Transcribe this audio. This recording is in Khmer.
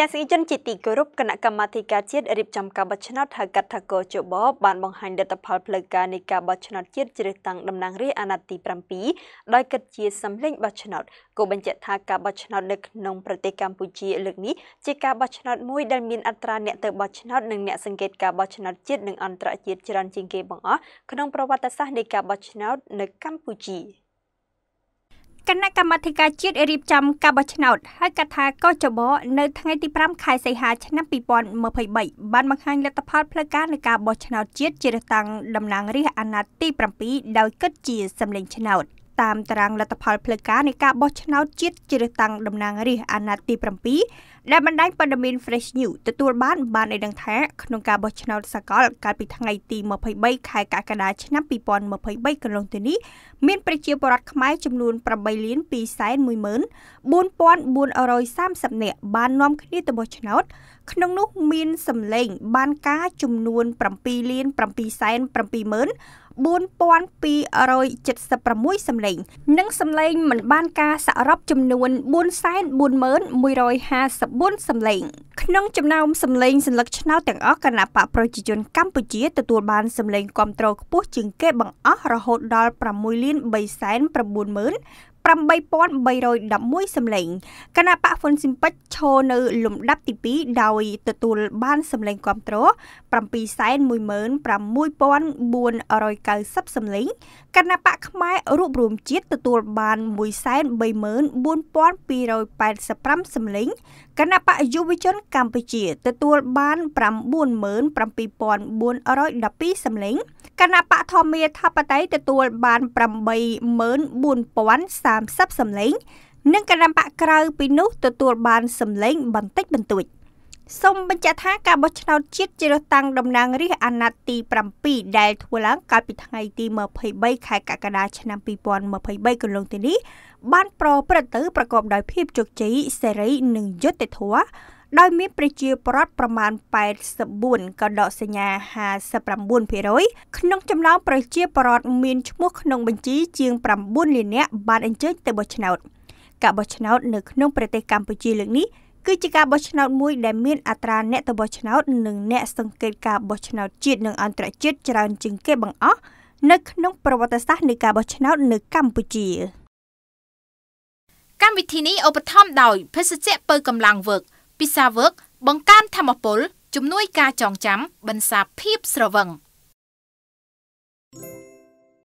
ទាំងស្ងីជនជាទីគោរពគណៈកម្មាធិការជាតិរៀបចំការបោះឆ្នោតហៅកាត់ថាកោជបបានបង្ហាញលទ្ធផលផ្លូវការនៃការបោះឆ្នោតជាតិជ្រើសតាំងតំណាងរាស្ត្រអាណត្តិទី7ដោយគិតជាសម្លេងបោះឆ្នោតគូបញ្ជាក់ថាការបោះឆ្នោតនៅក្នុងប្រទេសកម្ពុជាលើកនេះជាការបោះឆ្នោតមួយដែលមានអត្រាអ្នកទៅបោះឆ្នោតនិងអ្នកសង្កេតការបោះឆ្នោតជាតិនិងអន្តរជាតិច្រើនជាងគេបង្អស់ក្នុងប្រវត្តិសាស្ត្រនៃការបោះឆ្នោត នៅកម្ពុជាគណៈកម្មាធិការជាតិរៀបចំការបោះឆ្នោតហៅកាត់ថាកោចបនៅថ្ងៃទី5ខែសីហាឆ្នាំ2023បានបង្ហាញលទ្ធផលផ្លូវការនៃការបោះឆ្នោតជាតិជ្រើសតាំងតំណាងរាស្ត្រអាណត្តិទី7ដោយគិតជាសម្លេងឆ្នោត។តាមតារាងលទ្ធផលផ្លូវការនៃការបោះឆ្នោតជាតិជ្រើសតាំងតំណាងរាស្ត្រអាណត្តិទី7ដែលបណ្ដាញព័ត៌មាន Fresh News ទទួលបានបានឲ្យដឹងថាក្នុងការបោះឆ្នោតសកល កាលពីថ្ងៃទី23ខែកក្កដាឆ្នាំ2023កន្លងទៅនេះមានប្រជាពលរដ្ឋខ្មែរចំនួន8លាន214,430នាក់បាននាំគ្នាទៅបោះឆ្នោត ក្នុងនោះមានសម្លេង បានការចំនួន7លាន770,000 4276សំឡេង និងសំឡេង មិនបានការសរុបចំនួន44154សំឡេង ក្នុងចំណោមសំឡេងសัญลักษณ์ឆ្នោតទាំងអស់គណៈបកប្រជាជន កម្ពុជាទទួលបានសំឡេងគ្រប់គ្រងខ្ពស់ជាងគេបង្អស់រហូតដល់6លាន3សែន9 8311សម្លេងគណៈបកហ៊ុនស៊ីមពេចឈរនៅលំដាប់ទី2ដោយទទួលបានសម្លេងគ្រប់គ្រង716,490សម្លេងគណៈបកខ្មែររួបរวมជាតិទទួលបាន134,285សម្លេងគណៈបកយុវជនកម្ពុជា ទទួលបាន97,412សម្លេងគណៈបកធម្មាធិបតីទទួល បាន84,000 30សំឡេង និងគណៈបកក្រៅ ពីនោះ ទទួលបានសំឡេងបន្តិចបន្តួចសូមបញ្ជាក់ថាការបោះឆ្នោតជាតិជ្រើសតាំងតំណាងរាស្ត្រអាណត្តិទី7ដែល ធ្វើឡើងកាលពីថ្ងៃទី23ខែកក្កដា ឆ្នាំ2023កន្លងទៅនេះបានប្រព្រឹត្តទៅប្រកបដោយភាពជោគជ័យសេរីនិងយុត្តិធម៌ដោយមានប្រជាប្រដ្ឋប្រមាណ84ក៏ដកសញ្ញា59%ក្នុងចំណោមប្រជាប្រដ្ឋមានឈ្មោះក្នុងបញ្ជីជាង9លាននាក់បានអញ្ជើញទៅបោះឆ្នោត ការបោះឆ្នោតនៅក្នុងប្រទេសកម្ពុជាលើកនេះគឺជាការបោះឆ្នោតមួយដែលមានអត្រាអ្នកទៅបោះឆ្នោត និងអ្នកសង្កេតការបោះឆ្នោតជាតិនិងអន្តរជាតិច្រើនជាងគេបង្អស់នៅក្នុងប្រវត្តិសាស្ត្រនៃការបោះឆ្នោតនៅកម្ពុជាកម្មវិធីនេះឧបត្ថម្ភដោយភេសជ្ជៈពើកម្លាំងវើកពីសាវើកបង្កើនធមពល ជំនួយការចងចាំបន្សាភាពស្រវឹង។